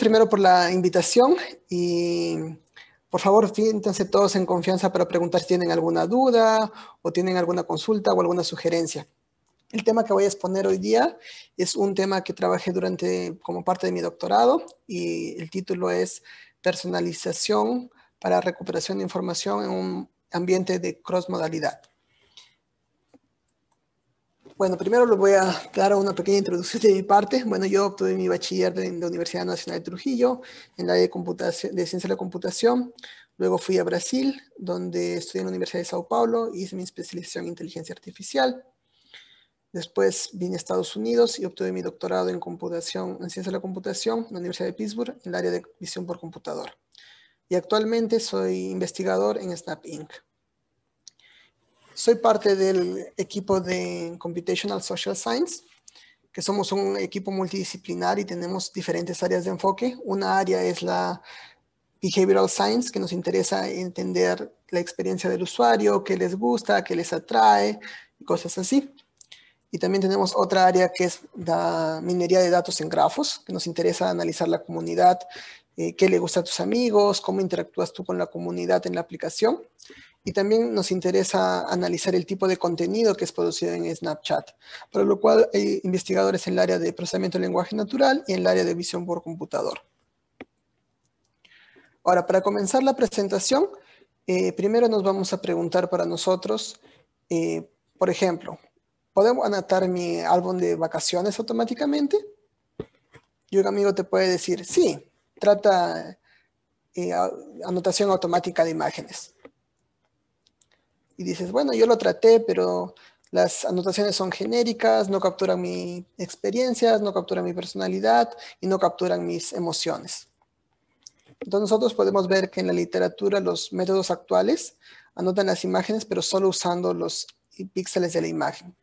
primero por la invitación y por favor, fíjense todos en confianza para preguntar si tienen alguna duda o tienen alguna consulta o alguna sugerencia. El tema que voy a exponer hoy día es un tema que trabajé durante como parte de mi doctorado y el título es Personalización para recuperación de información en un ambiente de cross modalidad. Bueno, primero les voy a dar una pequeña introducción de mi parte. Bueno, yo obtuve mi bachiller en la Universidad Nacional de Trujillo, en la de, computación, de Ciencia de la Computación. Luego fui a Brasil, donde estudié en la Universidad de Sao Paulo, y hice mi especialización en Inteligencia Artificial. Después vine a Estados Unidos y obtuve mi doctorado en computación, en ciencia de la computación, en la Universidad de Pittsburgh, en el área de visión por computador. Y actualmente soy investigador en Snap Inc soy parte del equipo de Computational Social Science, que somos un equipo multidisciplinar y tenemos diferentes áreas de enfoque. Una área es la Behavioral Science, que nos interesa entender la experiencia del usuario, qué les gusta, qué les atrae, cosas así. Y también tenemos otra área que es la minería de datos en grafos, que nos interesa analizar la comunidad, eh, qué le gusta a tus amigos, cómo interactúas tú con la comunidad en la aplicación y también nos interesa analizar el tipo de contenido que es producido en Snapchat, para lo cual hay investigadores en el área de procesamiento de lenguaje natural y en el área de visión por computador. Ahora, para comenzar la presentación, eh, primero nos vamos a preguntar para nosotros, eh, por ejemplo, ¿podemos anotar mi álbum de vacaciones automáticamente? Y un amigo te puede decir, sí, trata eh, anotación automática de imágenes y dices, bueno, yo lo traté, pero las anotaciones son genéricas, no capturan mis experiencias, no capturan mi personalidad y no capturan mis emociones. Entonces nosotros podemos ver que en la literatura los métodos actuales anotan las imágenes, pero solo usando los píxeles de la imagen.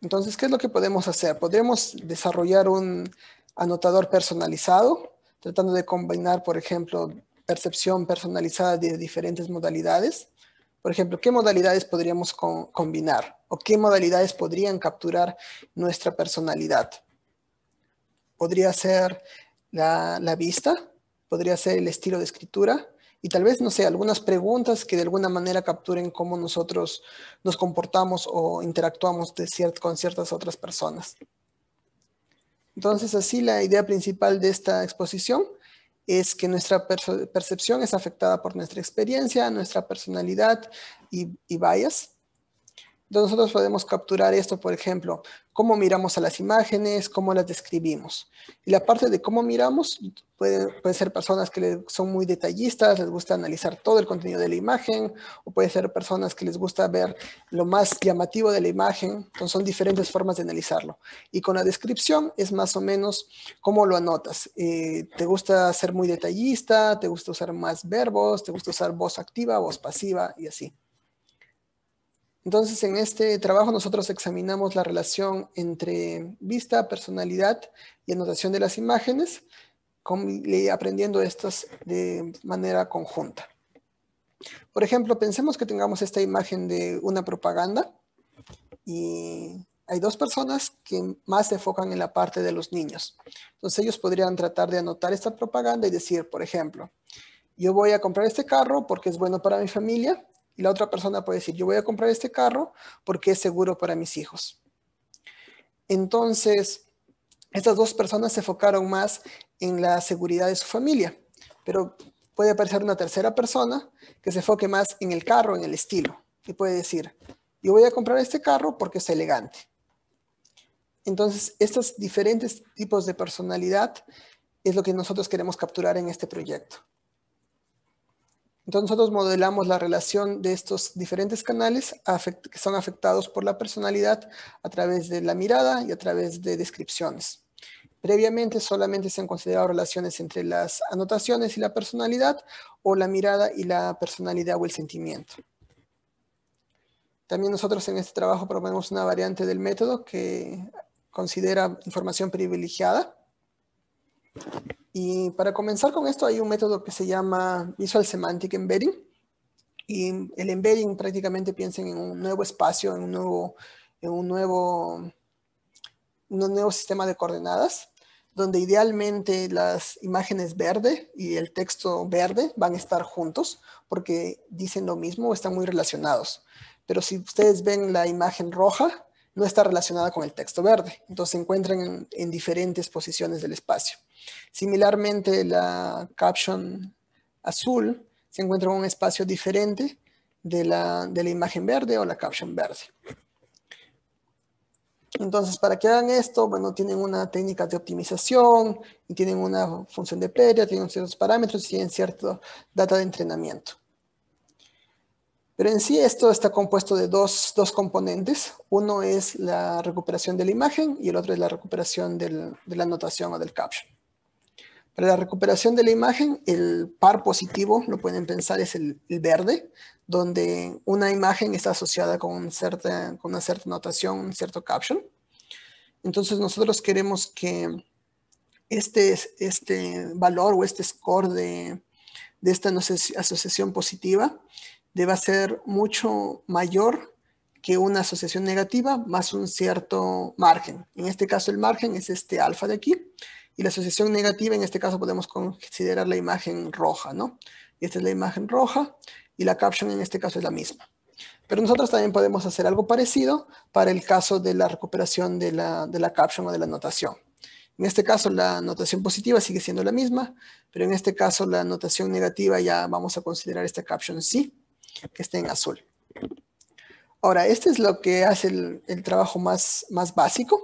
Entonces, ¿qué es lo que podemos hacer? Podríamos desarrollar un anotador personalizado, tratando de combinar, por ejemplo, percepción personalizada de diferentes modalidades. Por ejemplo, ¿qué modalidades podríamos combinar? ¿O qué modalidades podrían capturar nuestra personalidad? Podría ser la, vista, podría ser el estilo de escritura, y tal vez, no sé, algunas preguntas que de alguna manera capturen cómo nosotros nos comportamos o interactuamos con ciertas otras personas. Entonces, así la idea principal de esta exposición es que nuestra percepción es afectada por nuestra experiencia, nuestra personalidad y, y bias. Entonces nosotros podemos capturar esto, por ejemplo, cómo miramos a las imágenes, cómo las describimos. Y la parte de cómo miramos, puede ser personas que son muy detallistas, les gusta analizar todo el contenido de la imagen, o puede ser personas que les gusta ver lo más llamativo de la imagen. Entonces son diferentes formas de analizarlo. Y con la descripción es más o menos cómo lo anotas. Eh, ¿Te gusta ser muy detallista? ¿Te gusta usar más verbos? ¿Te gusta usar voz activa, voz pasiva y así? Entonces, en este trabajo nosotros examinamos la relación entre vista, personalidad y anotación de las imágenes, aprendiendo estas de manera conjunta. Por ejemplo, pensemos que tengamos esta imagen de una propaganda y hay dos personas que más se enfocan en la parte de los niños. Entonces ellos podrían tratar de anotar esta propaganda y decir, por ejemplo, yo voy a comprar este carro porque es bueno para mi familia y la otra persona puede decir, yo voy a comprar este carro porque es seguro para mis hijos. Entonces, estas dos personas se enfocaron más en la seguridad de su familia, pero puede aparecer una tercera persona que se enfoque más en el carro, en el estilo, y puede decir, yo voy a comprar este carro porque es elegante. Entonces, estos diferentes tipos de personalidad es lo que nosotros queremos capturar en este proyecto. Entonces nosotros modelamos la relación de estos diferentes canales que son afectados por la personalidad a través de la mirada y a través de descripciones. Previamente solamente se han considerado relaciones entre las anotaciones y la personalidad o la mirada y la personalidad o el sentimiento. También nosotros en este trabajo proponemos una variante del método que considera información privilegiada y para comenzar con esto hay un método que se llama Visual Semantic Embedding. Y el embedding prácticamente piensen en un nuevo espacio, en un nuevo, en un nuevo, un nuevo sistema de coordenadas, donde idealmente las imágenes verde y el texto verde van a estar juntos porque dicen lo mismo, o están muy relacionados. Pero si ustedes ven la imagen roja, no está relacionada con el texto verde, entonces se encuentran en, diferentes posiciones del espacio. Similarmente, la caption azul se encuentra en un espacio diferente de la, imagen verde o la caption verde. Entonces, para que hagan esto, bueno, tienen una técnica de optimización, y tienen una función de pérdida, tienen ciertos parámetros y tienen cierta data de entrenamiento. Pero en sí esto está compuesto de dos, componentes. Uno es la recuperación de la imagen y el otro es la recuperación de la anotación o del caption. Para la recuperación de la imagen, el par positivo, lo pueden pensar, es el, verde, donde una imagen está asociada con, con una cierta anotación, un cierto caption. Entonces nosotros queremos que este, este valor o este score de, de esta asociación positiva deba ser mucho mayor que una asociación negativa más un cierto margen. En este caso el margen es este alfa de aquí y la asociación negativa en este caso podemos considerar la imagen roja, ¿no? Esta es la imagen roja y la caption en este caso es la misma. Pero nosotros también podemos hacer algo parecido para el caso de la recuperación de la, de la caption o de la anotación. En este caso la anotación positiva sigue siendo la misma, pero en este caso la anotación negativa ya vamos a considerar esta caption sí que esté en azul. Ahora, este es lo que hace el, trabajo más, más básico,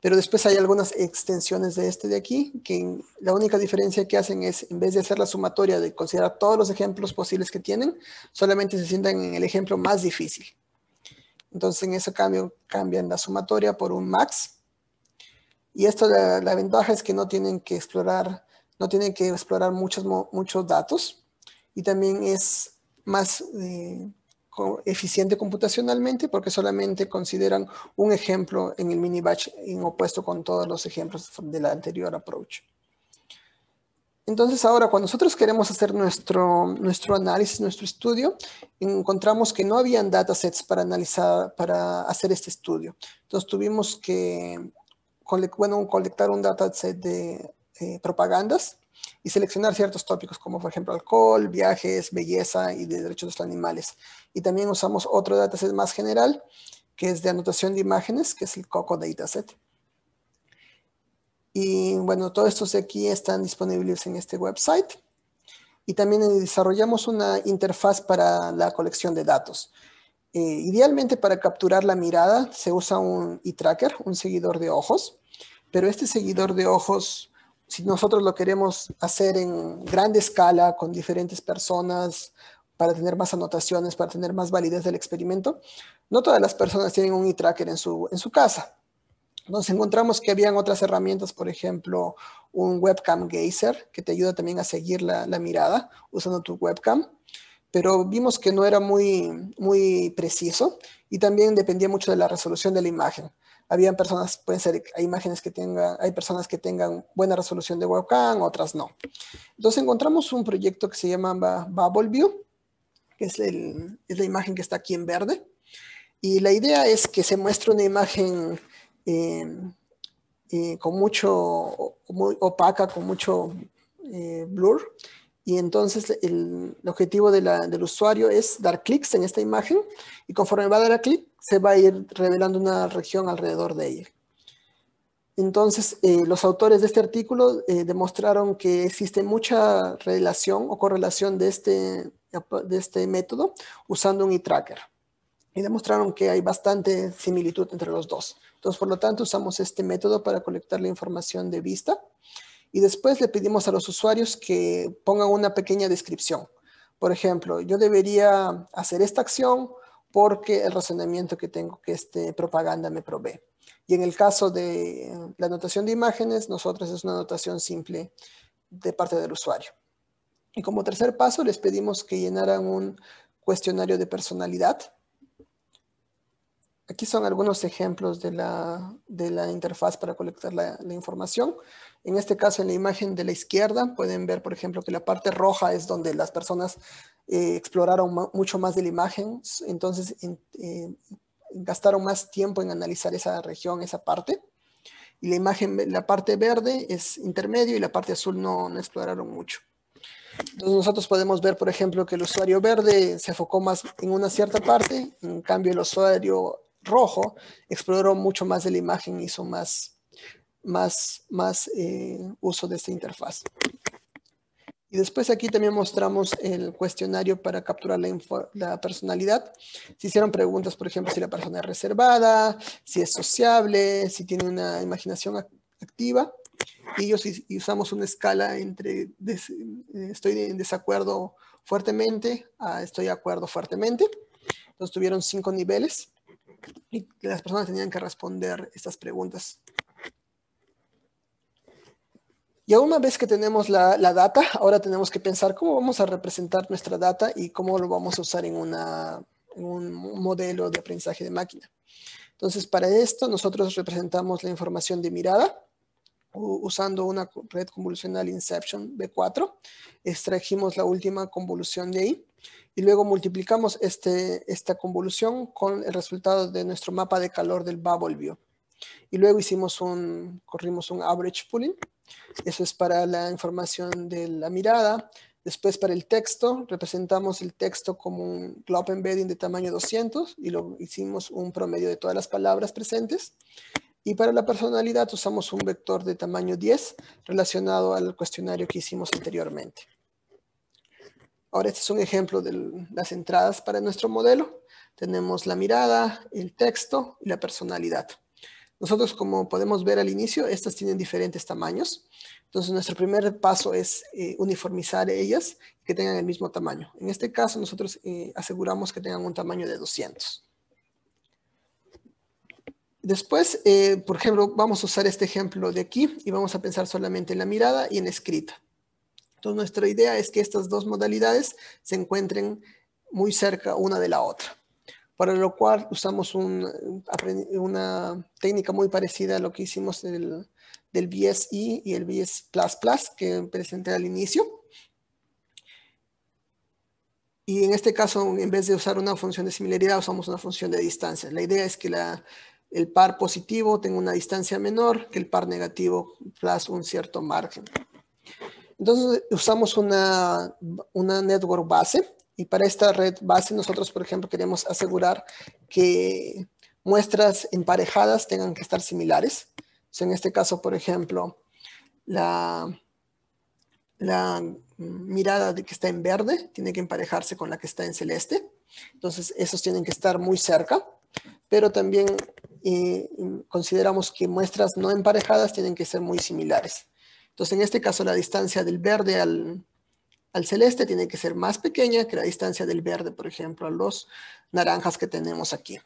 pero después hay algunas extensiones de este de aquí, que la única diferencia que hacen es, en vez de hacer la sumatoria de considerar todos los ejemplos posibles que tienen, solamente se sientan en el ejemplo más difícil. Entonces, en ese cambio, cambian la sumatoria por un max. Y esto, la, la ventaja es que no tienen que explorar, no tienen que explorar muchos, muchos datos. Y también es más eh, eficiente computacionalmente porque solamente consideran un ejemplo en el mini batch en opuesto con todos los ejemplos del anterior approach. Entonces ahora cuando nosotros queremos hacer nuestro, nuestro análisis, nuestro estudio, encontramos que no habían datasets para analizar, para hacer este estudio. Entonces tuvimos que bueno, colectar un dataset de eh, propagandas y seleccionar ciertos tópicos como por ejemplo alcohol, viajes, belleza y de derechos de los animales. Y también usamos otro dataset más general que es de anotación de imágenes, que es el COCO dataset. Y bueno, todos estos de aquí están disponibles en este website. Y también desarrollamos una interfaz para la colección de datos. Eh, idealmente para capturar la mirada se usa un e-tracker, un seguidor de ojos, pero este seguidor de ojos si nosotros lo queremos hacer en grande escala con diferentes personas para tener más anotaciones, para tener más validez del experimento, no todas las personas tienen un e-tracker en su, en su casa. Nos encontramos que habían otras herramientas, por ejemplo, un webcam gazer que te ayuda también a seguir la, la mirada usando tu webcam, pero vimos que no era muy, muy preciso y también dependía mucho de la resolución de la imagen habían personas, pueden ser, hay imágenes que tengan, hay personas que tengan buena resolución de webcam, otras no. Entonces encontramos un proyecto que se llama Bubble View, que es, la imagen que está aquí en verde. Y la idea es que se muestre una imagen em, eh, con mucho, muy opaca, con mucho eh, blur, y entonces el, objetivo del usuario es dar clics en esta imagen y conforme va a dar a clic, se va a ir revelando una región alrededor de ella. Entonces, eh, los autores de este artículo eh, demostraron que existe mucha relación o correlación de este, de este método usando un e-tracker. Y demostraron que hay bastante similitud entre los dos. Entonces, por lo tanto, usamos este método para colectar la información de vista. Y después le pedimos a los usuarios que pongan una pequeña descripción. Por ejemplo, yo debería hacer esta acción porque el razonamiento que tengo que este propaganda me provee. Y en el caso de la anotación de imágenes, nosotros es una anotación simple de parte del usuario. Y como tercer paso, les pedimos que llenaran un cuestionario de personalidad Aquí son algunos ejemplos de la, de la interfaz para colectar la, información. En este caso, en la imagen de la izquierda, pueden ver, por ejemplo, que la parte roja es donde las personas eh, exploraron mucho más de la imagen, entonces eh, gastaron más tiempo en analizar esa región, esa parte. Y la imagen, la parte verde es intermedio y la parte azul no, no exploraron mucho. Entonces nosotros podemos ver, por ejemplo, que el usuario verde se enfocó más en una cierta parte, en cambio el usuario rojo, exploró mucho más de la imagen, hizo más, más, más eh, uso de esta interfaz. Y después aquí también mostramos el cuestionario para capturar la, personalidad. Se hicieron preguntas, por ejemplo, si la persona es reservada, si es sociable, si tiene una imaginación activa. Y ellos usamos una escala entre eh, estoy en desacuerdo fuertemente a estoy de acuerdo fuertemente. Entonces tuvieron cinco niveles y las personas tenían que responder estas preguntas. Y una vez que tenemos la, data, ahora tenemos que pensar cómo vamos a representar nuestra data y cómo lo vamos a usar en, una, en un modelo de aprendizaje de máquina. Entonces, para esto nosotros representamos la información de mirada usando una red convolucional Inception B4. Extrajimos la última convolución de ahí y luego multiplicamos este, esta convolución con el resultado de nuestro mapa de calor del view. Y luego hicimos un, corrimos un average pooling. Eso es para la información de la mirada. Después para el texto, representamos el texto como un glob embedding de tamaño 200 y lo hicimos un promedio de todas las palabras presentes. Y para la personalidad usamos un vector de tamaño 10 relacionado al cuestionario que hicimos anteriormente. Ahora este es un ejemplo de las entradas para nuestro modelo. Tenemos la mirada, el texto y la personalidad. Nosotros, como podemos ver al inicio, estas tienen diferentes tamaños. Entonces, nuestro primer paso es eh, uniformizar ellas que tengan el mismo tamaño. En este caso, nosotros eh, aseguramos que tengan un tamaño de 200. Después, eh, por ejemplo, vamos a usar este ejemplo de aquí y vamos a pensar solamente en la mirada y en escrita. Entonces, nuestra idea es que estas dos modalidades se encuentren muy cerca una de la otra, para lo cual usamos una técnica muy parecida a lo que hicimos del, BSI y el BS Plus Plus que presenté al inicio. Y en este caso, en vez de usar una función de similaridad, usamos una función de distancia. La idea es que el par positivo tenga una distancia menor que el par negativo plus un cierto margen. Entonces usamos una, una network base y para esta red base nosotros, por ejemplo, queremos asegurar que muestras emparejadas tengan que estar similares. en este caso, por ejemplo, la, la mirada de que está en verde tiene que emparejarse con la que está en celeste. Entonces, esos tienen que estar muy cerca. Pero también eh, consideramos que muestras no emparejadas tienen que ser muy similares. Entonces, en este caso, la distancia del verde al, celeste tiene que ser más pequeña que la distancia del verde, por ejemplo, a los naranjas que tenemos aquí.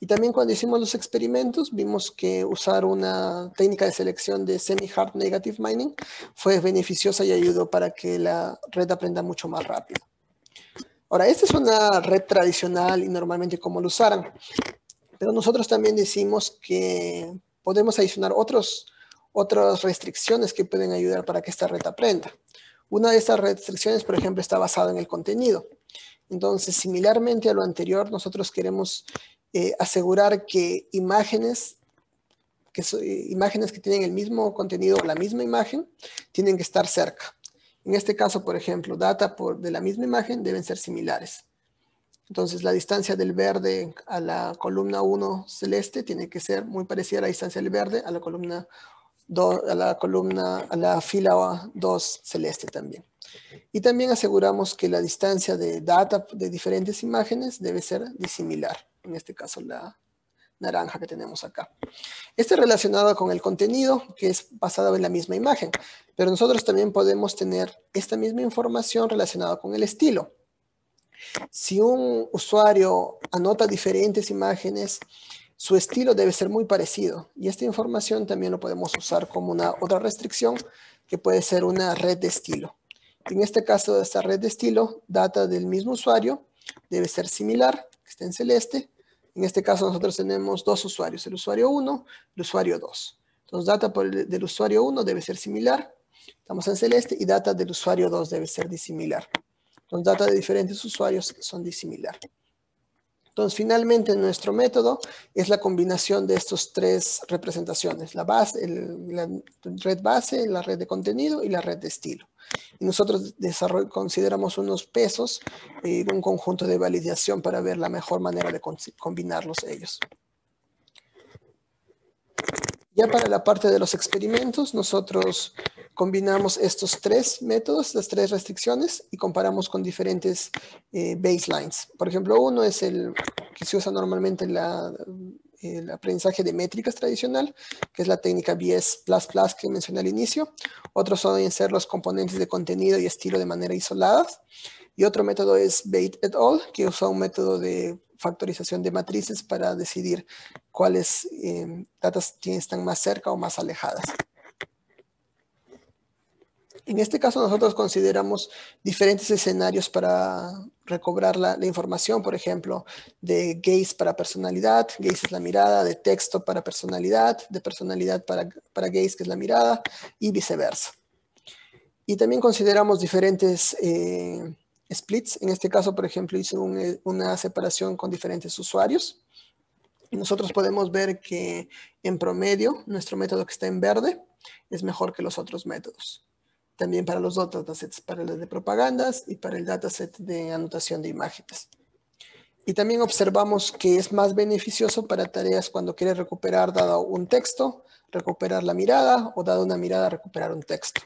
Y también cuando hicimos los experimentos, vimos que usar una técnica de selección de semi-hard negative mining fue beneficiosa y ayudó para que la red aprenda mucho más rápido. Ahora, esta es una red tradicional y normalmente como lo usaran, pero nosotros también decimos que podemos adicionar otros otras restricciones que pueden ayudar para que esta red aprenda. Una de estas restricciones, por ejemplo, está basada en el contenido. Entonces, similarmente a lo anterior, nosotros queremos eh, asegurar que imágenes que, eh, imágenes que tienen el mismo contenido o la misma imagen tienen que estar cerca. En este caso, por ejemplo, data por, de la misma imagen deben ser similares. Entonces, la distancia del verde a la columna 1 celeste tiene que ser muy parecida a la distancia del verde a la columna 1 a la columna, a la fila 2 celeste también. Y también aseguramos que la distancia de data de diferentes imágenes debe ser disimilar, en este caso la naranja que tenemos acá. Este relacionado con el contenido que es basado en la misma imagen, pero nosotros también podemos tener esta misma información relacionada con el estilo. Si un usuario anota diferentes imágenes su estilo debe ser muy parecido y esta información también lo podemos usar como una otra restricción que puede ser una red de estilo. En este caso, esta red de estilo data del mismo usuario, debe ser similar, que está en celeste. En este caso nosotros tenemos dos usuarios, el usuario 1 el usuario 2. Entonces data del usuario 1 debe ser similar, estamos en celeste, y data del usuario 2 debe ser disimilar. Entonces data de diferentes usuarios son disimilar. Entonces, finalmente, nuestro método es la combinación de estos tres representaciones, la, base, la red base, la red de contenido y la red de estilo. Y nosotros consideramos unos pesos y eh, un conjunto de validación para ver la mejor manera de combinarlos ellos. Ya para la parte de los experimentos, nosotros combinamos estos tres métodos, las tres restricciones, y comparamos con diferentes eh, baselines. Por ejemplo, uno es el que se usa normalmente el aprendizaje de métricas tradicional, que es la técnica BS++ que mencioné al inicio. Otros son ser los componentes de contenido y estilo de manera isolada. Y otro método es bait et al, que usa un método de factorización de matrices para decidir cuáles datos eh, datas están más cerca o más alejadas. En este caso nosotros consideramos diferentes escenarios para recobrar la, información, por ejemplo, de gaze para personalidad, gaze es la mirada, de texto para personalidad, de personalidad para, para gaze, que es la mirada, y viceversa. Y también consideramos diferentes eh, splits. En este caso, por ejemplo, hice eh, una separación con diferentes usuarios. Y nosotros podemos ver que en promedio, nuestro método que está en verde es mejor que los otros métodos también para los dos datasets, para el de propagandas y para el dataset de anotación de imágenes. Y también observamos que es más beneficioso para tareas cuando quieres recuperar dado un texto, recuperar la mirada o dado una mirada recuperar un texto.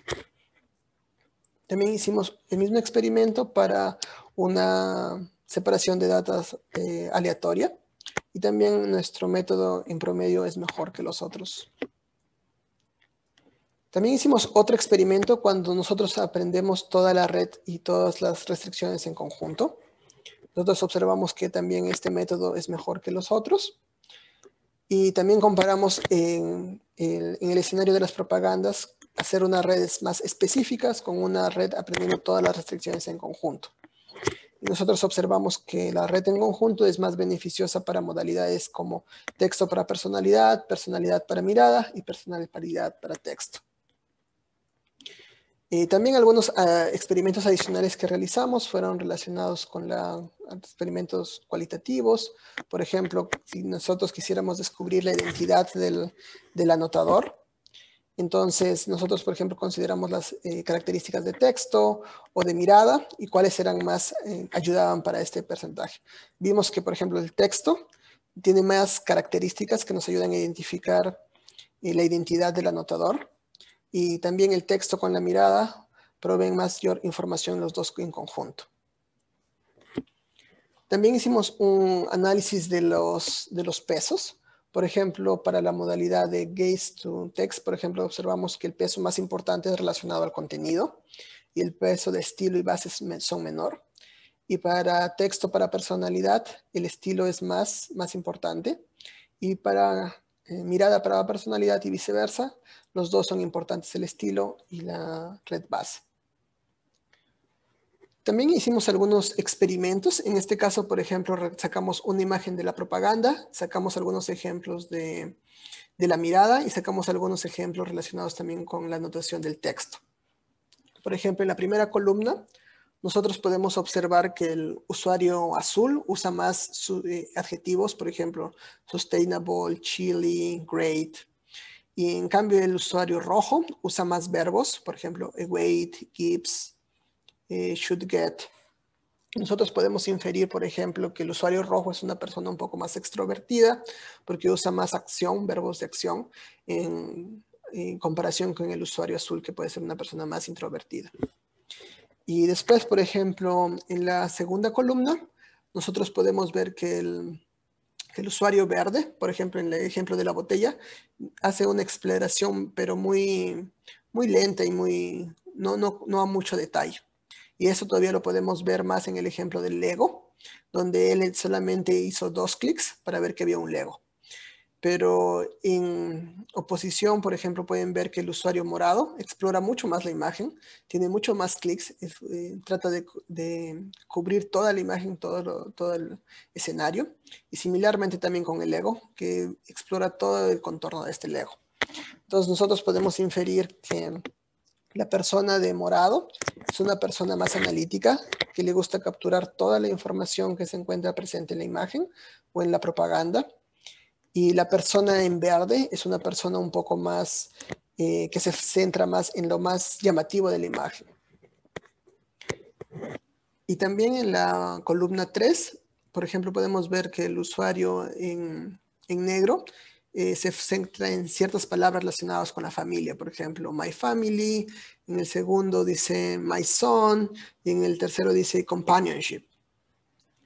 También hicimos el mismo experimento para una separación de datos eh, aleatoria y también nuestro método en promedio es mejor que los otros. También hicimos otro experimento cuando nosotros aprendemos toda la red y todas las restricciones en conjunto. Nosotros observamos que también este método es mejor que los otros. Y también comparamos en el, escenario de las propagandas hacer unas redes más específicas con una red aprendiendo todas las restricciones en conjunto. Nosotros observamos que la red en conjunto es más beneficiosa para modalidades como texto para personalidad, personalidad para mirada y personalidad para texto. Eh, también algunos ah, experimentos adicionales que realizamos fueron relacionados con la, experimentos cualitativos. Por ejemplo, si nosotros quisiéramos descubrir la identidad del, anotador, entonces nosotros, por ejemplo, consideramos las eh, características de texto o de mirada y cuáles eran más, eh, ayudaban para este porcentaje. Vimos que, por ejemplo, el texto tiene más características que nos ayudan a identificar la identidad del anotador y también el texto con la mirada proveen mayor información los dos en conjunto. También hicimos un análisis de los, pesos. Por ejemplo, para la modalidad de gaze to text, por ejemplo, observamos que el peso más importante es relacionado al contenido y el peso de estilo y bases son menor. Y para texto para personalidad, el estilo es más, más importante. Y para eh, mirada para personalidad y viceversa, los dos son importantes, el estilo y la red base. También hicimos algunos experimentos. En este caso, por ejemplo, sacamos una imagen de la propaganda, sacamos algunos ejemplos de, la mirada y sacamos algunos ejemplos relacionados también con la anotación del texto. Por ejemplo, en la primera columna, nosotros podemos observar que el usuario azul usa más eh, adjetivos, por ejemplo, sustainable, chilly, great, y en cambio el usuario rojo usa más verbos, por ejemplo, await, eh, gives, eh, should get. Nosotros podemos inferir, por ejemplo, que el usuario rojo es una persona un poco más extrovertida porque usa más acción, verbos de acción, en comparación con el usuario azul que puede ser una persona más introvertida. Y después, por ejemplo, en la segunda columna, nosotros podemos ver que el, el usuario verde, por ejemplo, en el ejemplo de la botella, hace una exploración, pero muy, muy lenta y muy, no, no, no a mucho detalle. Y eso todavía lo podemos ver más en el ejemplo del Lego, donde él solamente hizo dos clics para ver que había un Lego pero en oposición, por ejemplo, pueden ver que el usuario morado explora mucho más la imagen, tiene mucho más clics, eh, trata de, cubrir toda la imagen, todo, todo el escenario, y similarmente también con el ego, que explora todo el contorno de este ego. Entonces nosotros podemos inferir que la persona de morado es una persona más analítica, que le gusta capturar toda la información que se encuentra presente en la imagen o en la propaganda, y la persona en verde es una persona un poco más eh, que se centra más en lo más llamativo de la imagen. Y también en la columna 3, por ejemplo, podemos ver que el usuario en, en negro eh, se centra en ciertas palabras relacionadas con la familia. Por ejemplo, my family, en el segundo dice my son, y en el tercero dice companionship.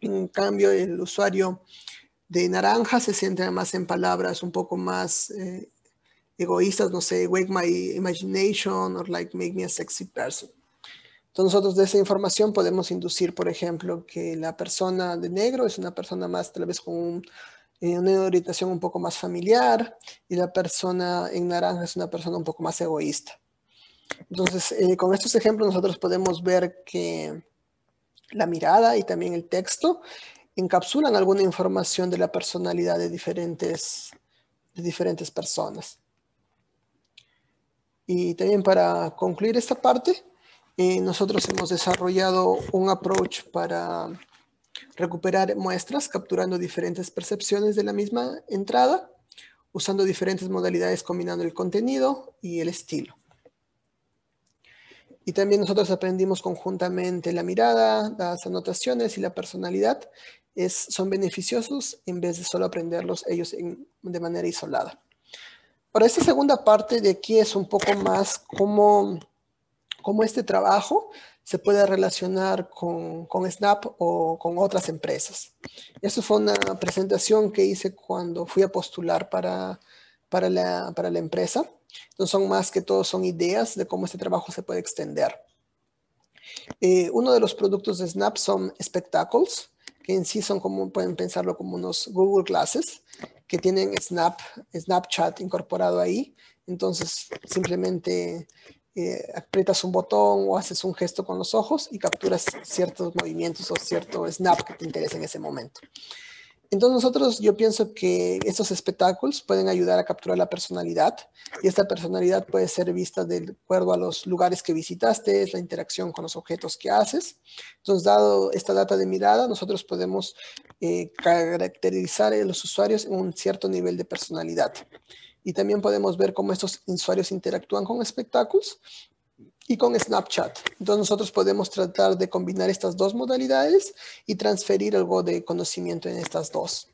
En cambio, el usuario de naranja se centra más en palabras un poco más eh, egoístas, no sé, wake my imagination or like make me a sexy person. Entonces nosotros de esa información podemos inducir, por ejemplo, que la persona de negro es una persona más tal vez con eh, una orientación un poco más familiar y la persona en naranja es una persona un poco más egoísta. Entonces, eh, con estos ejemplos nosotros podemos ver que la mirada y también el texto encapsulan alguna información de la personalidad de diferentes, de diferentes personas. Y también para concluir esta parte, eh, nosotros hemos desarrollado un approach para recuperar muestras capturando diferentes percepciones de la misma entrada, usando diferentes modalidades combinando el contenido y el estilo. Y también nosotros aprendimos conjuntamente la mirada, las anotaciones y la personalidad es, son beneficiosos en vez de solo aprenderlos ellos de manera isolada. Ahora, esta segunda parte de aquí es un poco más cómo, este trabajo se puede relacionar con, con, Snap o con otras empresas. Eso fue una presentación que hice cuando fui a postular para para la, empresa. Entonces son más que todo son ideas de cómo este trabajo se puede extender. Eh, uno de los productos de Snap son espectáculos, que en sí son como, pueden pensarlo como unos Google Classes, que tienen Snap, Snapchat incorporado ahí. Entonces simplemente eh, aprietas un botón o haces un gesto con los ojos y capturas ciertos movimientos o cierto snap que te interesa en ese momento. Entonces nosotros yo pienso que estos espectáculos pueden ayudar a capturar la personalidad y esta personalidad puede ser vista de acuerdo a los lugares que visitaste, la interacción con los objetos que haces. Entonces, dado esta data de mirada, nosotros podemos eh, caracterizar a los usuarios en un cierto nivel de personalidad. Y también podemos ver cómo estos usuarios interactúan con espectáculos y con Snapchat. Entonces nosotros podemos tratar de combinar estas dos modalidades y transferir algo de conocimiento en estas dos.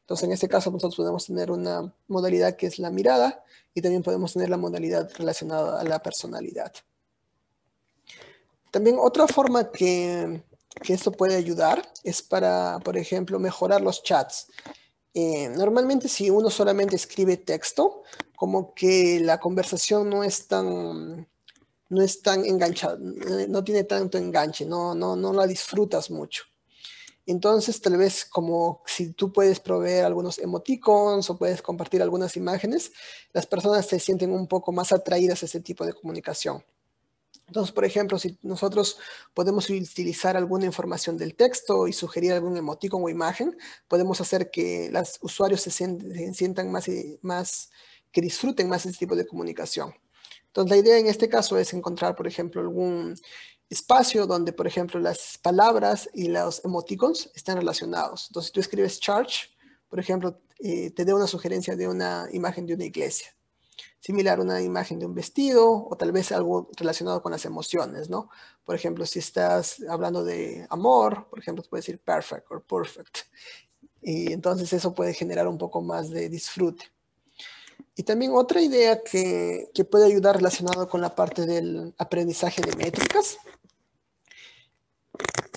Entonces en este caso nosotros podemos tener una modalidad que es la mirada y también podemos tener la modalidad relacionada a la personalidad. También otra forma que, esto puede ayudar es para, por ejemplo, mejorar los chats. Eh, normalmente si uno solamente escribe texto, como que la conversación no es tan no es tan enganchado, eh, no tiene tanto enganche, no, no, no la disfrutas mucho. Entonces, tal vez como si tú puedes proveer algunos emoticons o puedes compartir algunas imágenes, las personas se sienten un poco más atraídas a ese tipo de comunicación. Entonces, por ejemplo, si nosotros podemos utilizar alguna información del texto y sugerir algún emoticon o imagen, podemos hacer que los usuarios se sientan más, eh, más que disfruten más este tipo de comunicación. Entonces, la idea en este caso es encontrar, por ejemplo, algún espacio donde, por ejemplo, las palabras y los emoticons están relacionados. Entonces, si tú escribes church, por ejemplo, eh, te da una sugerencia de una imagen de una iglesia. Similar a una imagen de un vestido o tal vez algo relacionado con las emociones, ¿no? Por ejemplo, si estás hablando de amor, por ejemplo, puedes decir perfect o perfect. Y entonces eso puede generar un poco más de disfrute. Y también otra idea que, puede ayudar relacionado con la parte del aprendizaje de métricas.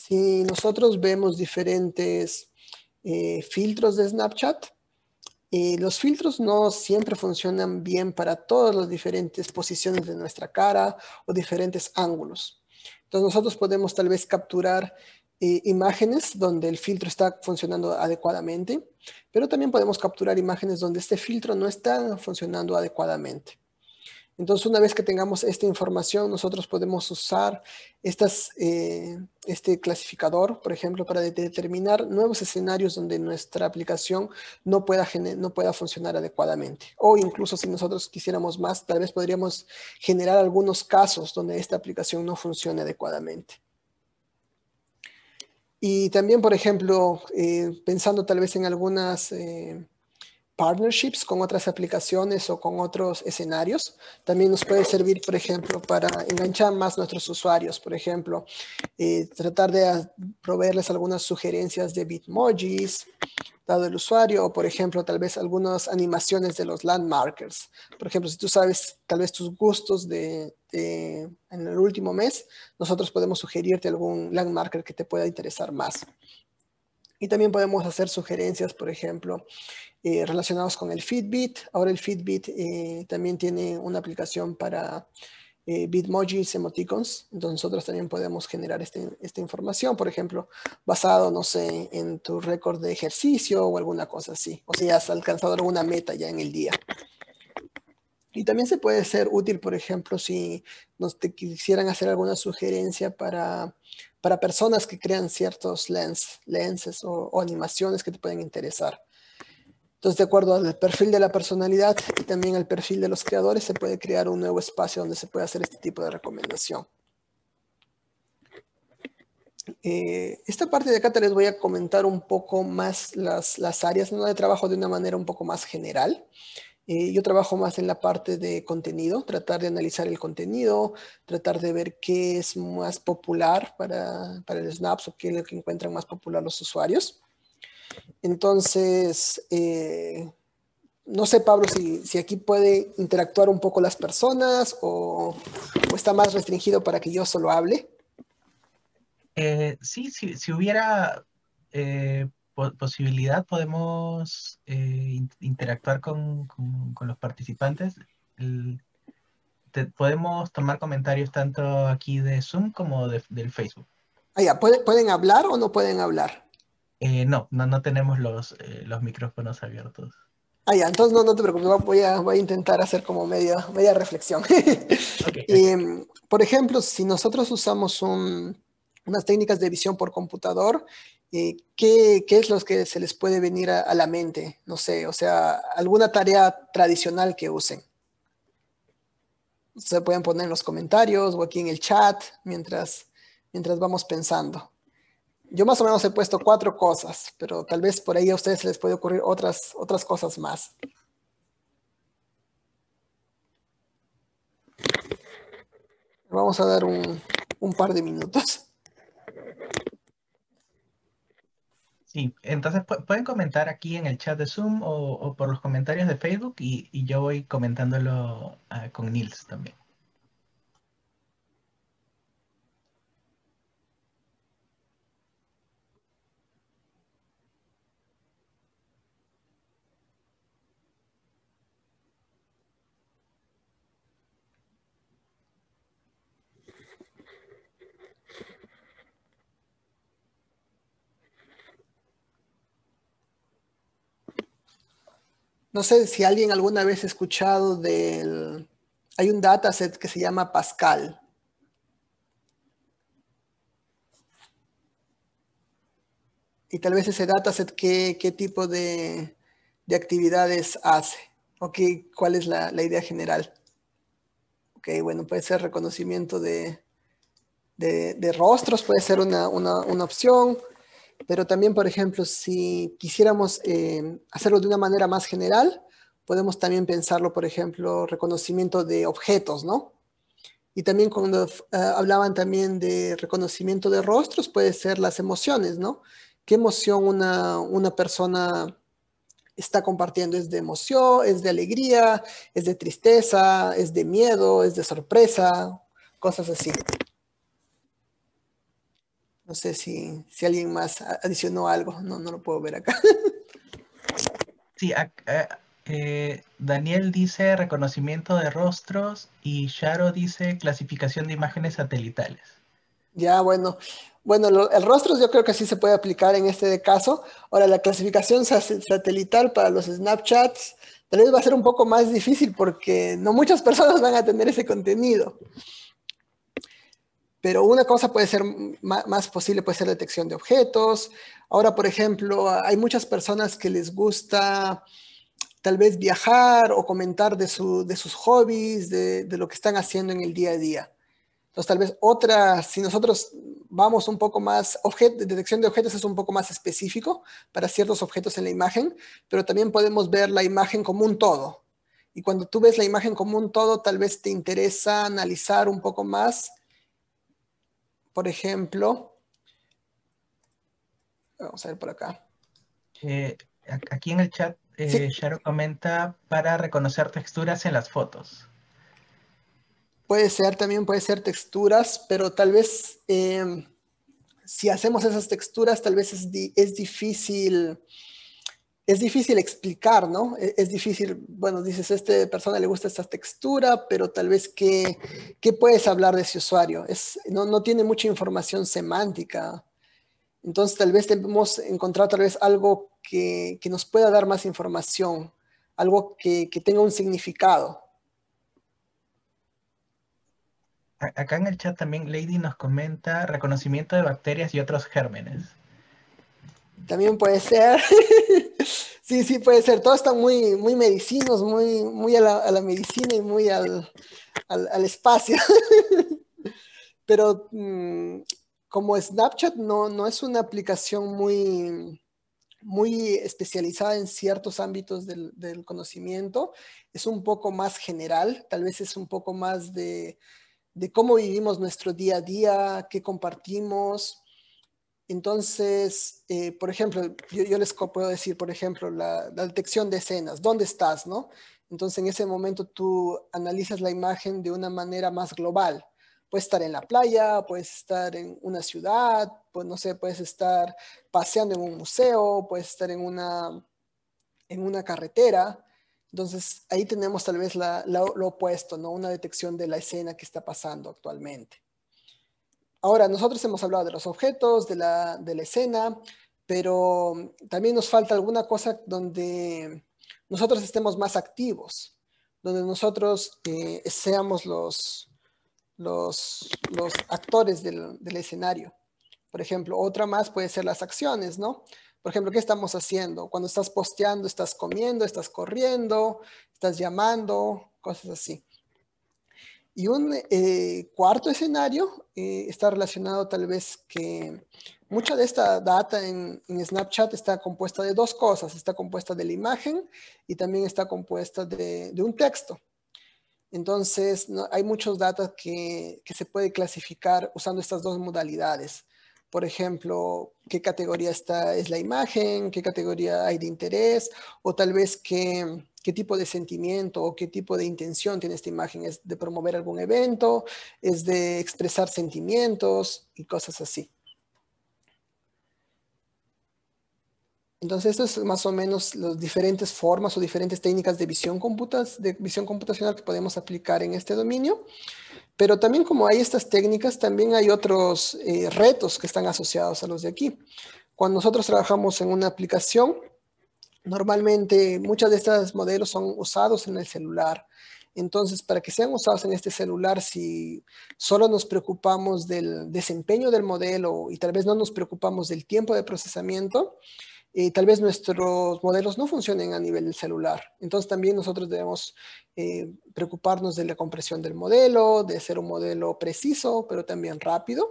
Si nosotros vemos diferentes eh, filtros de Snapchat, eh, los filtros no siempre funcionan bien para todas las diferentes posiciones de nuestra cara o diferentes ángulos. Entonces nosotros podemos tal vez capturar eh, imágenes donde el filtro está funcionando adecuadamente, pero también podemos capturar imágenes donde este filtro no está funcionando adecuadamente. Entonces, una vez que tengamos esta información, nosotros podemos usar eh, este clasificador, por ejemplo, para determinar nuevos escenarios donde nuestra aplicación no pueda, no pueda funcionar adecuadamente. O incluso si nosotros quisiéramos más, tal vez podríamos generar algunos casos donde esta aplicación no funcione adecuadamente. Y también, por ejemplo, eh, pensando tal vez en algunas eh, partnerships con otras aplicaciones o con otros escenarios. También nos puede servir, por ejemplo, para enganchar más nuestros usuarios, por ejemplo, eh, tratar de ah, proveerles algunas sugerencias de Bitmojis dado el usuario o, por ejemplo, tal vez algunas animaciones de los landmarkers. Por ejemplo, si tú sabes tal vez tus gustos de, en el último mes, nosotros podemos sugerirte algún landmarker que te pueda interesar más. Y también podemos hacer sugerencias, por ejemplo, eh, relacionados con el Fitbit. Ahora el Fitbit eh, también tiene una aplicación para eh, Bitmojis, emoticons. Entonces nosotros también podemos generar este, esta información, por ejemplo, basado, no sé, en tu récord de ejercicio o alguna cosa así. O si has alcanzado alguna meta ya en el día. Y también se puede ser útil, por ejemplo, si nos te quisieran hacer alguna sugerencia para para personas que crean ciertos lens, lenses o, animaciones que te pueden interesar. Entonces, de acuerdo al perfil de la personalidad y también al perfil de los creadores, se puede crear un nuevo espacio donde se puede hacer este tipo de recomendación. Eh, esta parte de acá te les voy a comentar un poco más las, las áreas de trabajo de una manera un poco más general. Eh, yo trabajo más en la parte de contenido, tratar de analizar el contenido, tratar de ver qué es más popular para, el Snaps o qué es lo que encuentran más popular los usuarios. Entonces, eh, no sé, Pablo, si, aquí puede interactuar un poco las personas o, está más restringido para que yo solo hable. sí, eh, sí, si hubiera posibilidad podemos eh, interactuar con, los participantes. podemos tomar comentarios tanto aquí de Zoom como del Facebook. Ah, ya. ¿Pueden, hablar o no pueden hablar? Eh, no, no, no tenemos los, eh, los micrófonos abiertos. Ah, ya, entonces no, no te preocupes, voy a, voy a intentar hacer como media, media reflexión. por ejemplo, si nosotros usamos unas técnicas de visión por computador, eh, ¿qué, es lo que se les puede venir a, la mente? No sé, o sea, alguna tarea tradicional que usen. Se pueden poner en los comentarios o aquí en el chat mientras, mientras vamos pensando. Yo más o menos he puesto cuatro cosas, pero tal vez por ahí a ustedes les puede ocurrir otras, otras cosas más. Vamos a dar un par de minutos. Sí, entonces pueden comentar aquí en el chat de Zoom o, por los comentarios de Facebook y, yo voy comentándolo ah, con Nils también. No sé si alguien alguna vez ha escuchado del... Hay un dataset que se llama Pascal. Y tal vez ese dataset, ¿qué, qué tipo de, actividades hace? ¿O cuál es la, idea general? Ok, bueno, puede ser reconocimiento de, rostros puede ser una, una, una, opción, pero también, por ejemplo, si quisiéramos eh, hacerlo de una manera más general, podemos también pensarlo, por ejemplo, reconocimiento de objetos, ¿no? Y también cuando eh, hablaban también de reconocimiento de rostros, puede ser las emociones, ¿no? ¿Qué emoción una, una persona está compartiendo? ¿Es de emoción? ¿Es de alegría? ¿Es de tristeza? ¿Es de miedo? ¿Es de sorpresa? Cosas así. No sé si, alguien más adicionó algo, no, no lo puedo ver acá. Sí, eh, eh, Daniel dice reconocimiento de rostros y Sharo dice clasificación de imágenes satelitales. Ya, bueno. Bueno, el rostro yo creo que sí se puede aplicar en este caso. Ahora, la clasificación satelital para los Snapchats tal vez va a ser un poco más difícil porque no muchas personas van a tener ese contenido. Pero una cosa puede ser más, posible, puede ser detección de objetos. Ahora, por ejemplo, hay muchas personas que les gusta tal vez viajar o comentar de, sus hobbies, de, lo que están haciendo en el día a día. Entonces, tal vez otra, si nosotros vamos un poco más, objeto, detección de objetos es un poco más específico para ciertos objetos en la imagen, pero también podemos ver la imagen como un todo. Y cuando tú ves la imagen como un todo, tal vez te interesa analizar un poco más por ejemplo, vamos a ver por acá. Eh, aquí en el chat, eh, Sharon comenta para reconocer texturas en las fotos. Puede ser, también puede ser texturas, pero tal vez eh, si hacemos esas texturas, tal vez es difícil es difícil explicar, ¿no? E-, es, difícil, bueno, dices, a esta persona le gusta esta textura, pero tal vez, ¿qué, puedes hablar de ese usuario? Es, no, tiene mucha información semántica. Entonces, tal vez debemos encontrar tal vez algo que, nos pueda dar más información, algo que, que, tenga un significado. Acá en el chat también Lady nos comenta reconocimiento de bacterias y otros gérmenes. También puede ser. Sí, sí, puede ser. Todos están muy, muy medicinos, muy, muy a, la, medicina y muy al, al, espacio. Pero mm, como Snapchat no, no es una aplicación muy, muy especializada en ciertos ámbitos del, conocimiento, es un poco más general, tal vez es un poco más de, de cómo vivimos nuestro día a día, qué compartimos, entonces, eh, por ejemplo, yo, les puedo decir, por ejemplo, la, detección de escenas, ¿dónde estás? ¿no? Entonces, en ese momento tú analizas la imagen de una manera más global. Puedes estar en la playa, puedes estar en una ciudad, pues no sé, puedes estar paseando en un museo, puedes estar en una, en una carretera. Entonces, ahí tenemos tal vez lo opuesto, ¿no? Una detección de la escena que está pasando actualmente. Ahora, nosotros hemos hablado de los objetos, de la, escena, pero también nos falta alguna cosa donde nosotros estemos más activos, donde nosotros eh, seamos los, los, actores del, del, escenario. Por ejemplo, otra más puede ser las acciones, ¿no? Por ejemplo, ¿qué estamos haciendo? Cuando estás posteando, estás comiendo, estás corriendo, estás llamando, cosas así. Y un eh, cuarto escenario eh, está relacionado tal vez que mucha de esta data en, Snapchat está compuesta de dos cosas. Está compuesta de la imagen y también está compuesta de, un texto. Entonces, hay muchos datos que, que, se puede clasificar usando estas dos modalidades por ejemplo, qué categoría está, es la imagen, qué categoría hay de interés, o tal vez qué, qué tipo de sentimiento o qué tipo de intención tiene esta imagen. ¿Es de promover algún evento? ¿Es de expresar sentimientos y cosas así? Entonces, esto es más o menos las diferentes formas o diferentes técnicas de visión, de visión computacional que podemos aplicar en este dominio. Pero también como hay estas técnicas, también hay otros eh, retos que están asociados a los de aquí. Cuando nosotros trabajamos en una aplicación, normalmente muchas de estas modelos son usados en el celular. Entonces, para que sean usados en este celular, si solo nos preocupamos del desempeño del modelo y tal vez no nos preocupamos del tiempo de procesamiento, eh, tal vez nuestros modelos no funcionen a nivel celular. Entonces también nosotros debemos eh, preocuparnos de la compresión del modelo, de ser un modelo preciso, pero también rápido.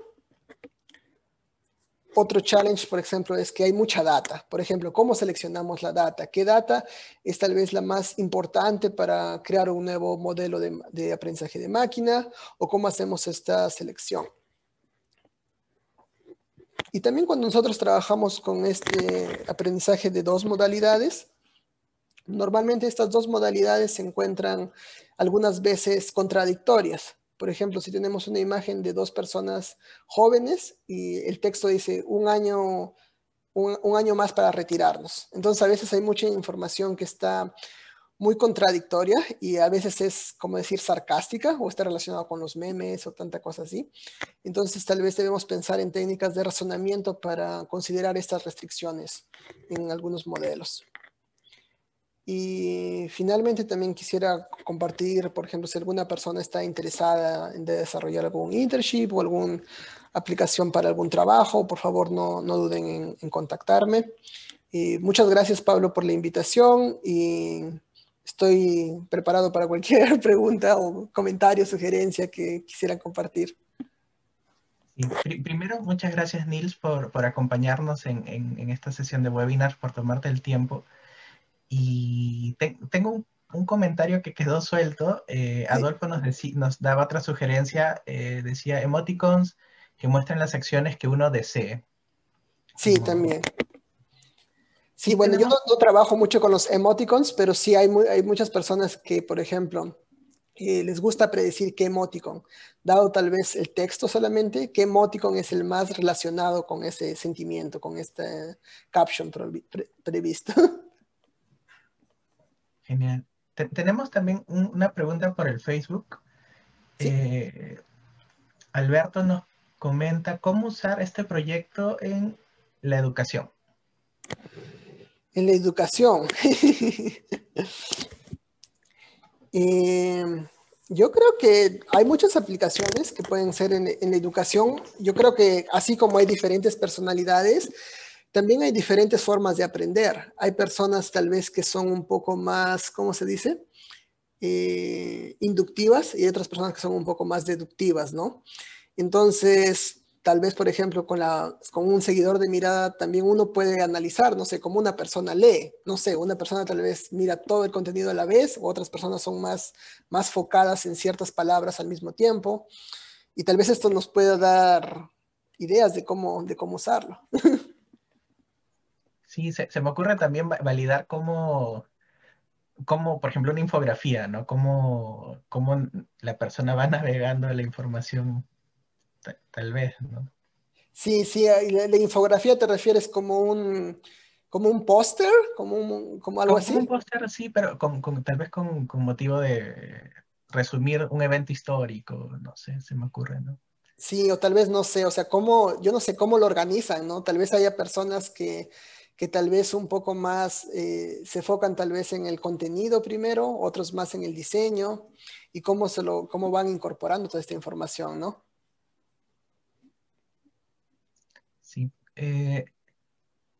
Otro challenge, por ejemplo, es que hay mucha data. Por ejemplo, ¿cómo seleccionamos la data? ¿Qué data es tal vez la más importante para crear un nuevo modelo de aprendizaje de máquina? ¿O cómo hacemos esta selección? Y también cuando nosotros trabajamos con este aprendizaje de dos modalidades, normalmente estas dos modalidades se encuentran algunas veces contradictorias. Por ejemplo, si tenemos una imagen de dos personas jóvenes y el texto dice un año, un, año más para retirarnos. Entonces a veces hay mucha información que está muy contradictoria y a veces es, como decir, sarcástica o está relacionada con los memes o tanta cosa así. Entonces, tal vez debemos pensar en técnicas de razonamiento para considerar estas restricciones en algunos modelos. Y finalmente también quisiera compartir, por ejemplo, si alguna persona está interesada en desarrollar algún internship o alguna aplicación para algún trabajo, por favor no, no duden en, en contactarme. Y muchas gracias Pablo por la invitación y estoy preparado para cualquier pregunta o comentario, sugerencia que quisieran compartir. Primero, muchas gracias Nils por, acompañarnos en, esta sesión de webinars, por tomarte el tiempo. Y tengo un, comentario que quedó suelto. Eh, Adolfo nos, nos daba otra sugerencia, eh, decía emoticons que muestran las acciones que uno desee. Sí, también. Sí, bueno, yo no, trabajo mucho con los emoticons, pero sí hay, hay muchas personas que, por ejemplo, les gusta predecir qué emoticon, dado tal vez el texto solamente, qué emoticon es el más relacionado con ese sentimiento, con este caption previsto. Genial. tenemos también una pregunta por el Facebook. Eh, Alberto nos comenta cómo usar este proyecto en la educación en la educación. Em, yo creo que hay muchas aplicaciones que pueden ser en, la educación. Yo creo que así como hay diferentes personalidades, también hay diferentes formas de aprender. Hay personas tal vez que son un poco más, ¿cómo se dice? Eh, inductivas y otras personas que son un poco más deductivas, ¿no? Entonces, tal vez, por ejemplo, con, la, con un seguidor de mirada también uno puede analizar, no sé, cómo una persona lee, no sé, una persona tal vez mira todo el contenido a la vez, o otras personas son más, más focadas en ciertas palabras al mismo tiempo, y tal vez esto nos pueda dar ideas de cómo, de cómo usarlo. Sí, se, me ocurre también validar cómo, cómo, por ejemplo, una infografía, ¿no? Cómo, cómo la persona va navegando la información tal vez, ¿no? Sí, sí, la, infografía te refieres como un como un póster, como un, como algo así. Un póster, sí, pero con, tal vez con, motivo de resumir un evento histórico, no sé, se me ocurre, ¿no? Sí, o tal vez no sé, o sea, cómo, yo no sé cómo lo organizan, ¿no? Tal vez haya personas que, tal vez un poco más eh, se enfocan tal vez en el contenido primero, otros más en el diseño y cómo se lo, cómo van incorporando toda esta información, ¿no? Eh,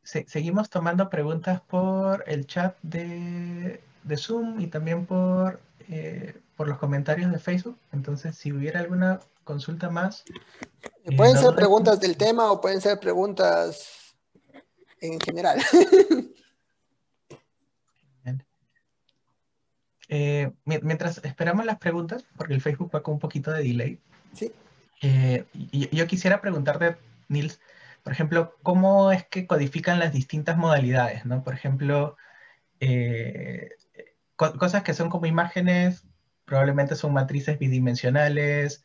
seguimos tomando preguntas por el chat de, Zoom y también por, eh, por los comentarios de Facebook. Entonces, si hubiera alguna consulta más. Eh, pueden ser preguntas del tema o pueden ser preguntas en general. mientras esperamos las preguntas, porque el Facebook va con un poquito de delay. Sí. yo, quisiera preguntarte, Nils, por ejemplo, cómo es que codifican las distintas modalidades, Por ejemplo, eh, cosas que son como imágenes, probablemente son matrices bidimensionales,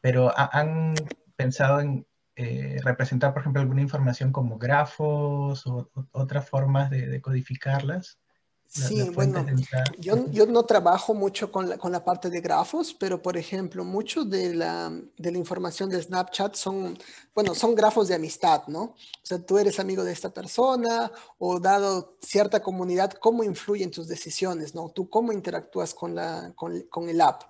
pero han pensado en eh, representar, por ejemplo, alguna información como grafos o, otras formas de codificarlas. Sí, bueno, yo, yo, no trabajo mucho con la, con la, parte de grafos, pero por ejemplo, mucho de la, de la, información de Snapchat son, bueno, son grafos de amistad, ¿no? O sea, tú eres amigo de esta persona o dado cierta comunidad, ¿cómo influyen tus decisiones, ¿no? Tú cómo interactúas con, la, con, con el app.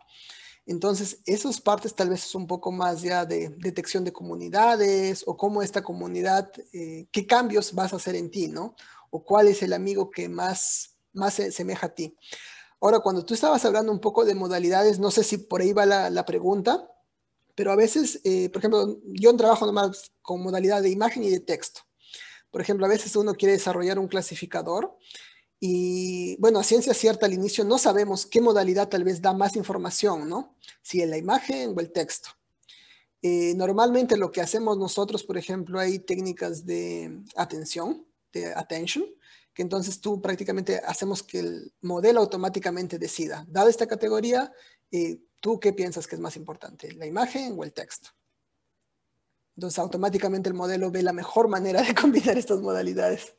Entonces, esas partes tal vez es un poco más ya de detección de comunidades o cómo esta comunidad, eh, qué cambios vas a hacer en ti, ¿no? O cuál es el amigo que más más se semeja a ti. Ahora, cuando tú estabas hablando un poco de modalidades, no sé si por ahí va la, pregunta, pero a veces, eh, por ejemplo, yo trabajo nomás con modalidad de imagen y de texto. Por ejemplo, a veces uno quiere desarrollar un clasificador y, bueno, a ciencia cierta al inicio no sabemos qué modalidad tal vez da más información, ¿no? Si en la imagen o el texto. Eh, normalmente lo que hacemos nosotros, por ejemplo, hay técnicas de atención, de attention, que entonces tú prácticamente hacemos que el modelo automáticamente decida, dada esta categoría, eh, ¿tú qué piensas que es más importante, la imagen o el texto? Entonces automáticamente el modelo ve la mejor manera de combinar estas modalidades.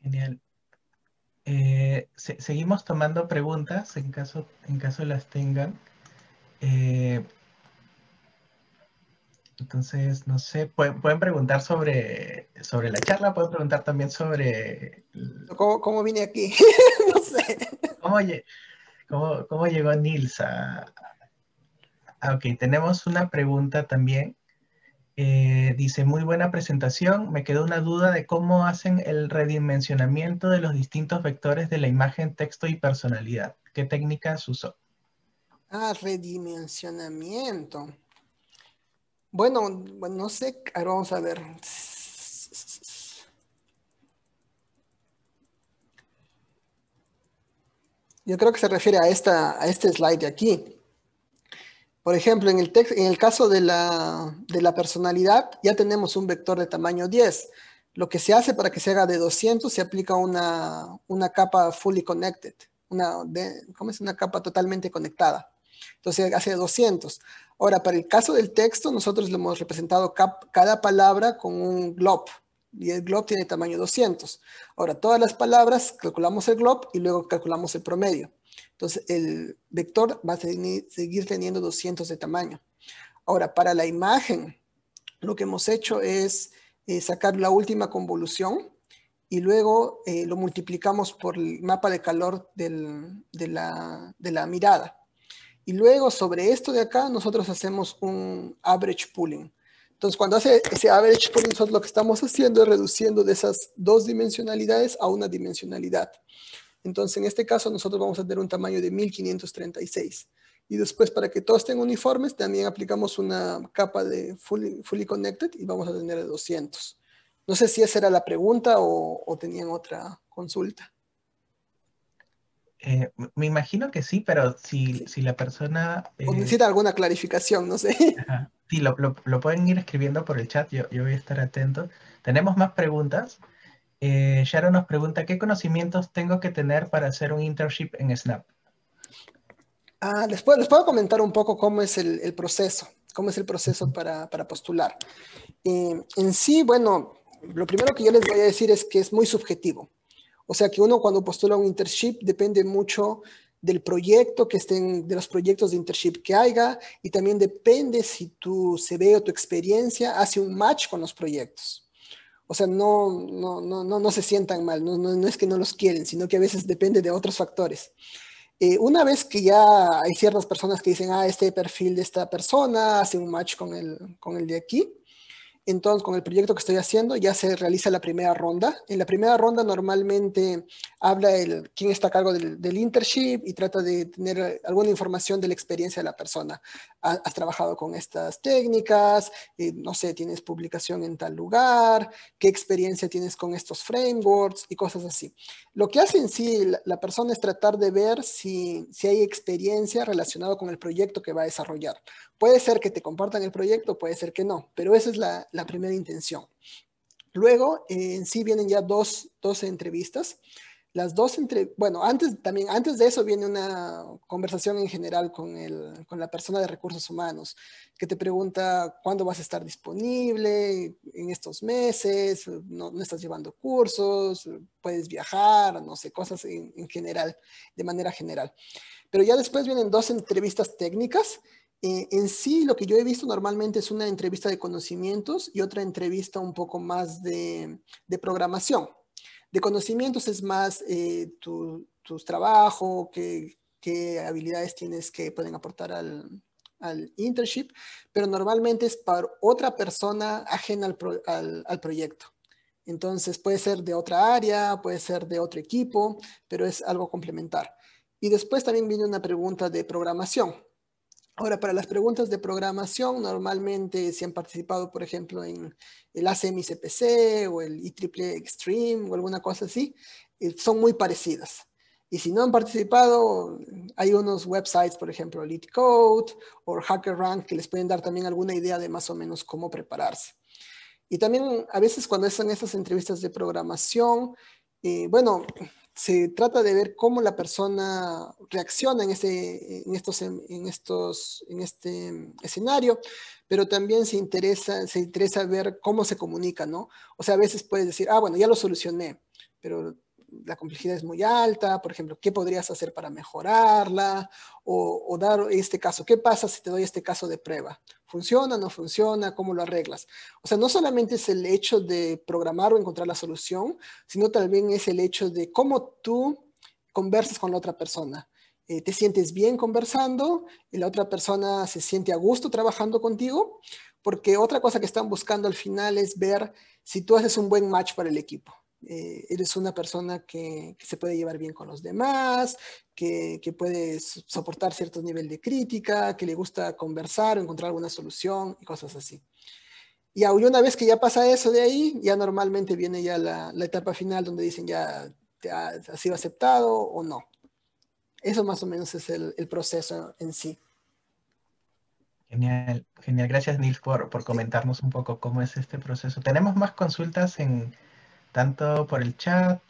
Genial. Eh, seguimos tomando preguntas en caso, en caso las tengan. Eh, entonces, no sé, pueden, preguntar sobre, la charla, pueden preguntar también sobre... ¿Cómo, cómo vine aquí? no sé. ¿Cómo, llegó Nils ah, Ok, tenemos una pregunta también. Eh, dice, muy buena presentación. Me quedó una duda de cómo hacen el redimensionamiento de los distintos vectores de la imagen, texto y personalidad. ¿Qué técnicas usó? Ah, redimensionamiento. Bueno, no sé, ahora vamos a ver. Yo creo que se refiere a, esta, a este slide de aquí. Por ejemplo, en el, en el caso de la, de la personalidad, ya tenemos un vector de tamaño 10. Lo que se hace para que se haga de 200, se aplica una, capa fully connected. Una ¿Cómo es? Una capa totalmente conectada. Entonces hace 200. Ahora, para el caso del texto, nosotros lo hemos representado cada palabra con un glob. Y el glob tiene tamaño 200. Ahora, todas las palabras, calculamos el glob y luego calculamos el promedio. Entonces, el vector va a seguir teniendo 200 de tamaño. Ahora, para la imagen, lo que hemos hecho es eh, sacar la última convolución y luego eh, lo multiplicamos por el mapa de calor de la mirada. Y luego sobre esto de acá nosotros hacemos un average pooling. Entonces cuando hace ese average pooling, lo que estamos haciendo es reduciendo de esas dos dimensionalidades a una dimensionalidad. Entonces en este caso nosotros vamos a tener un tamaño de 1536. Y después para que todos estén uniformes también aplicamos una capa de fully, fully connected y vamos a tener 200. No sé si esa era la pregunta o tenían otra consulta. Eh, me imagino que sí, pero si, la persona... Eh, necesita alguna clarificación, no sé. Sí, lo, pueden ir escribiendo por el chat, yo, yo voy a estar atento. Tenemos más preguntas. Eh, Sharon nos pregunta, ¿qué conocimientos tengo que tener para hacer un internship en Snap? Ah, les, puedo, comentar un poco cómo es el, proceso, cómo es el proceso para postular. en sí, bueno, lo primero que yo les voy a decir es que es muy subjetivo. O sea que uno cuando postula un internship depende mucho del proyecto que estén, de los proyectos de internship que haya y también depende si tu CV o tu experiencia hace un match con los proyectos. O sea, no, no, no, no, se sientan mal, no, es que no los quieren, sino que a veces depende de otros factores. Eh, una vez que ya hay ciertas personas que dicen, ah, este perfil de esta persona hace un match con el, con el de aquí, entonces, con el proyecto que estoy haciendo, ya se realiza la primera ronda. En la primera ronda normalmente habla el, quién está a cargo del, internship y trata de tener alguna información de la experiencia de la persona. has trabajado con estas técnicas, eh, no sé, tienes publicación en tal lugar, qué experiencia tienes con estos frameworks y cosas así. Lo que hace en sí la, persona es tratar de ver si, si hay experiencia relacionada con el proyecto que va a desarrollar. Puede ser que te compartan el proyecto, puede ser que no, pero esa es la, primera intención. Luego, eh, en sí vienen ya dos, entrevistas. Las dos entre, bueno, antes también, antes de eso viene una conversación en general con, la persona de recursos humanos, que te pregunta cuándo vas a estar disponible en estos meses, no, no estás llevando cursos, puedes viajar, no sé, cosas en, en general, de manera general. Pero ya después vienen dos entrevistas técnicas eh, en sí, lo que yo he visto normalmente es una entrevista de conocimientos y otra entrevista un poco más de, programación. De conocimientos es más eh, tu, trabajo, qué, habilidades tienes que pueden aportar al, internship, pero normalmente es para otra persona ajena al proyecto. Entonces puede ser de otra área, puede ser de otro equipo, pero es algo complementar. Y después también viene una pregunta de programación Ahora, para las preguntas de programación, normalmente si han participado, por ejemplo, en el ACMICPC o el IEEE e Extreme o alguna cosa así, eh, son muy parecidas. Y si no han participado, hay unos websites, por ejemplo, LeetCode o HackerRank, que les pueden dar también alguna idea de más o menos cómo prepararse. Y también a veces cuando están estas entrevistas de programación, eh, bueno, se trata de ver cómo la persona reacciona en, este, estos, en, estos, en este mm, escenario, pero también se interesa, se interesa ver cómo se comunica, ¿no? O sea, a veces puedes decir, ah, bueno, ya lo solucioné, pero la complejidad es muy alta, por ejemplo, ¿qué podrías hacer para mejorarla? O, dar este caso, ¿qué pasa si te doy este caso de prueba? ¿Funciona, no funciona? ¿Cómo lo arreglas? O sea, no solamente es el hecho de programar o encontrar la solución, sino también es el hecho de cómo tú conversas con la otra persona. Eh, te sientes bien conversando y la otra persona se siente a gusto trabajando contigo, porque otra cosa que están buscando al final es ver si tú haces un buen match para el equipo. Eh, eres una persona que, se puede llevar bien con los demás, que, que puede soportar cierto nivel de crítica, que le gusta conversar o encontrar alguna solución y cosas así. Y una vez que ya pasa eso de ahí, ya normalmente viene ya la, la etapa final donde dicen ya te ha, has sido aceptado o no. Eso más o menos es el, el proceso en sí. Genial, genial. Gracias, Nils, por, por, comentarnos un poco cómo es este proceso. Tenemos más consultas en, tanto por el chat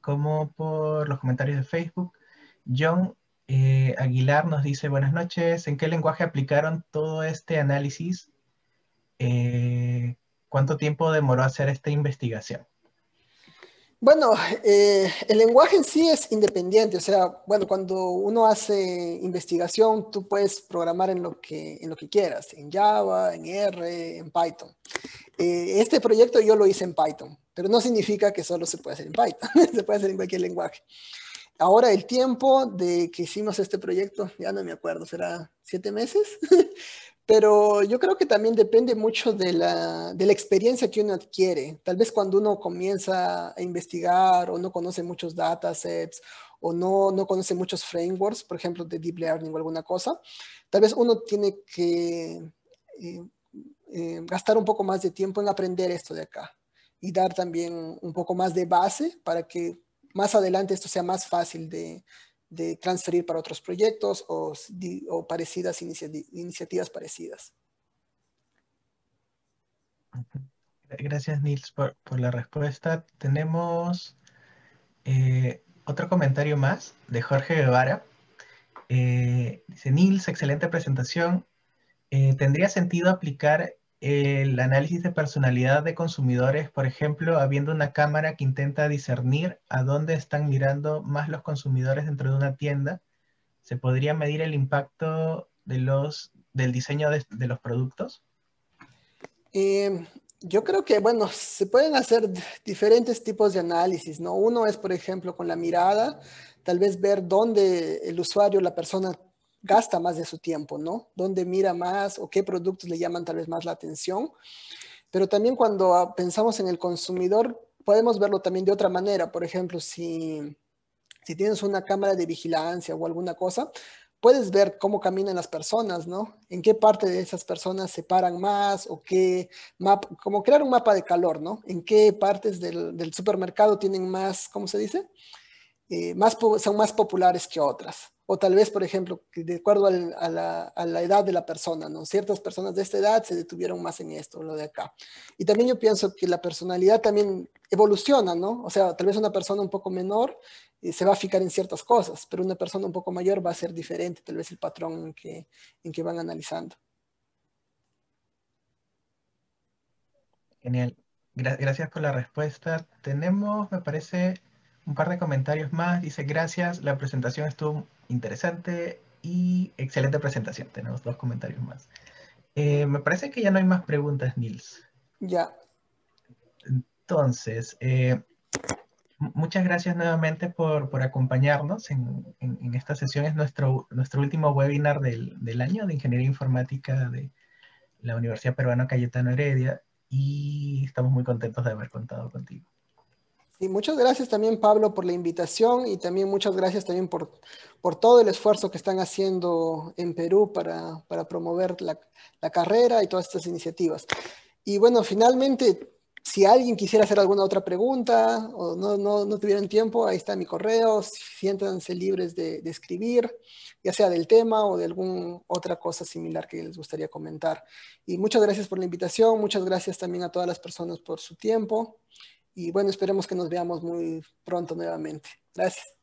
como por los comentarios de Facebook. John eh, Aguilar nos dice buenas noches, ¿en qué lenguaje aplicaron todo este análisis? Eh, ¿Cuánto tiempo demoró hacer esta investigación? Bueno, eh, el lenguaje en sí es independiente, o sea, bueno, cuando uno hace investigación, tú puedes programar en lo que, en lo que quieras, en Java, en R, en Python. Eh, este proyecto yo lo hice en Python, pero no significa que solo se puede hacer en Python, se puede hacer en cualquier lenguaje. Ahora el tiempo de que hicimos este proyecto, ya no me acuerdo, será siete meses, pero yo creo que también depende mucho de la, de la, experiencia que uno adquiere. Tal vez cuando uno comienza a investigar o no conoce muchos datasets o no, no conoce muchos frameworks, por ejemplo, de deep learning o alguna cosa, tal vez uno tiene que... Eh, eh, gastar un poco más de tiempo en aprender esto de acá y dar también un poco más de base para que más adelante esto sea más fácil de, transferir para otros proyectos o, parecidas iniciativas parecidas. Gracias, Nils, por, la respuesta. Tenemos eh, otro comentario más de Jorge Guevara. Eh, dice, Nils, excelente presentación. Eh, ¿tendría sentido aplicar el análisis de personalidad de consumidores, por ejemplo, habiendo una cámara que intenta discernir a dónde están mirando más los consumidores dentro de una tienda? ¿Se podría medir el impacto de los, del diseño de, los productos? Em, yo creo que, bueno, se pueden hacer diferentes tipos de análisis, ¿no? Uno es, por ejemplo, con la mirada, tal vez ver dónde el usuario, la persona gasta más de su tiempo, ¿no? Dónde mira más o qué productos le llaman tal vez más la atención. Pero también cuando ah, pensamos en el consumidor, podemos verlo también de otra manera. Por ejemplo, si, tienes una cámara de vigilancia o alguna cosa, puedes ver cómo caminan las personas, ¿no? En qué parte de esas personas se paran más o qué mapa, como crear un mapa de calor, ¿no? En qué partes del, supermercado tienen más, ¿cómo se dice? Eh, más, son más populares que otras o tal vez, por ejemplo, de acuerdo a, la, edad de la persona, ¿no? Ciertas personas de esta edad se detuvieron más en esto, lo de acá. Y también yo pienso que la personalidad también evoluciona, ¿no? O sea, tal vez una persona un poco menor eh, se va a fijar en ciertas cosas, pero una persona un poco mayor va a ser diferente, tal vez el patrón en que, van analizando. Genial. gracias por la respuesta. Tenemos, me parece, un par de comentarios más. Dice, gracias, la presentación estuvo interesante y excelente presentación. Tenemos dos comentarios más. Eh, me parece que ya no hay más preguntas, Nils. Ya. Entonces, eh, muchas gracias nuevamente por, acompañarnos en, esta sesión. Es nuestro, nuestro último webinar del año de Ingeniería Informática de la Universidad Peruana Cayetano Heredia y estamos muy contentos de haber contado contigo. Y muchas gracias también, Pablo, por la invitación y también muchas gracias también por, por todo el esfuerzo que están haciendo en Perú para, promover la, carrera y todas estas iniciativas. Y bueno, finalmente, si alguien quisiera hacer alguna otra pregunta o no, no, no tuvieran tiempo, ahí está mi correo, siéntanse libres de, de escribir, ya sea del tema o de alguna otra cosa similar que les gustaría comentar. Y muchas gracias por la invitación, muchas gracias también a todas las personas por su tiempo. Y bueno, esperemos que nos veamos muy pronto nuevamente. Gracias.